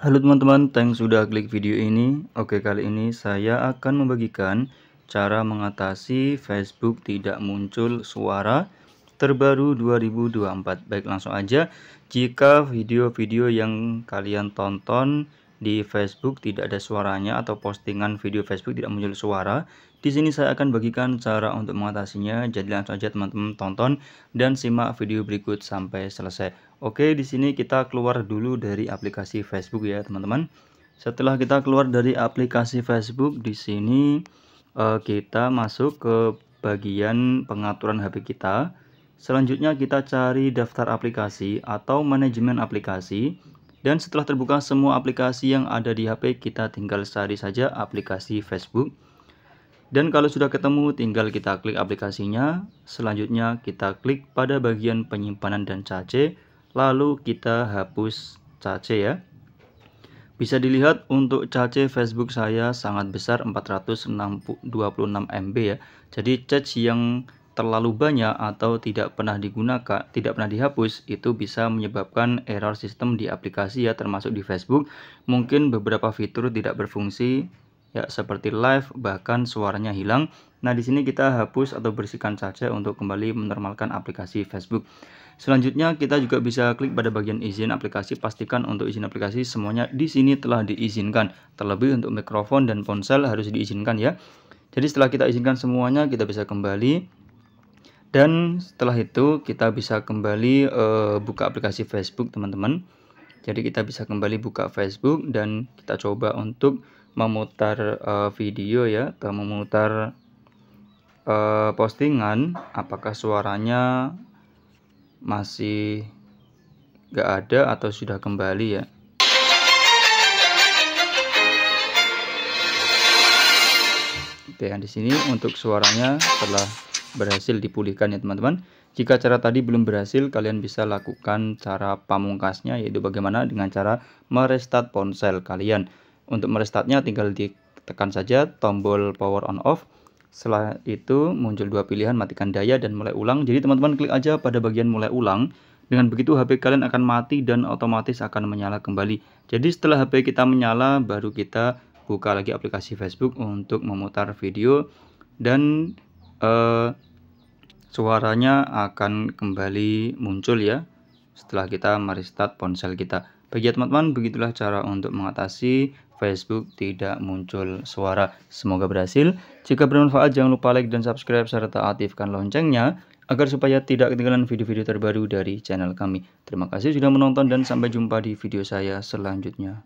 Halo teman-teman, thanks sudah klik video ini. Oke, kali ini saya akan membagikan cara mengatasi Facebook tidak muncul suara terbaru 2024. Baik, langsung aja. Jika video-video yang kalian tonton di Facebook tidak ada suaranya atau postingan video Facebook tidak muncul suara. Di sini saya akan bagikan cara untuk mengatasinya. Jadi langsung saja teman-teman tonton dan simak video berikut sampai selesai. Oke, di sini kita keluar dulu dari aplikasi Facebook ya, teman-teman. Setelah kita keluar dari aplikasi Facebook, di sini uh, kita masuk ke bagian pengaturan HP kita. Selanjutnya kita cari daftar aplikasi atau manajemen aplikasi. Dan setelah terbuka semua aplikasi yang ada di HP, kita tinggal cari saja aplikasi Facebook. Dan kalau sudah ketemu, tinggal kita klik aplikasinya. Selanjutnya, kita klik pada bagian penyimpanan dan cache, lalu kita hapus cache ya. Bisa dilihat untuk cache Facebook saya sangat besar 426 MB ya. Jadi cache yang terlalu banyak atau tidak pernah digunakan, tidak pernah dihapus, itu bisa menyebabkan error sistem di aplikasi ya termasuk di Facebook. Mungkin beberapa fitur tidak berfungsi ya seperti live bahkan suaranya hilang. Nah, di sini kita hapus atau bersihkan saja untuk kembali menormalkan aplikasi Facebook. Selanjutnya kita juga bisa klik pada bagian izin aplikasi, pastikan untuk izin aplikasi semuanya di sini telah diizinkan. Terlebih untuk mikrofon dan ponsel harus diizinkan ya. Jadi setelah kita izinkan semuanya, kita bisa kembali dan setelah itu kita bisa kembali uh, buka aplikasi Facebook teman-teman jadi kita bisa kembali buka Facebook dan kita coba untuk memutar uh, video ya atau memutar uh, postingan apakah suaranya masih gak ada atau sudah kembali ya Oke, di sini untuk suaranya telah berhasil dipulihkan ya teman-teman. Jika cara tadi belum berhasil, kalian bisa lakukan cara pamungkasnya yaitu bagaimana dengan cara merestart ponsel kalian. Untuk merestartnya tinggal ditekan saja tombol power on off. Setelah itu muncul dua pilihan matikan daya dan mulai ulang. Jadi teman-teman klik aja pada bagian mulai ulang. Dengan begitu HP kalian akan mati dan otomatis akan menyala kembali. Jadi setelah HP kita menyala baru kita buka lagi aplikasi Facebook untuk memutar video dan eh, suaranya akan kembali muncul ya setelah kita merestart ponsel kita. Bagi ya, teman-teman, begitulah cara untuk mengatasi Facebook tidak muncul suara. Semoga berhasil. Jika bermanfaat, jangan lupa like dan subscribe serta aktifkan loncengnya agar supaya tidak ketinggalan video-video terbaru dari channel kami. Terima kasih sudah menonton dan sampai jumpa di video saya selanjutnya.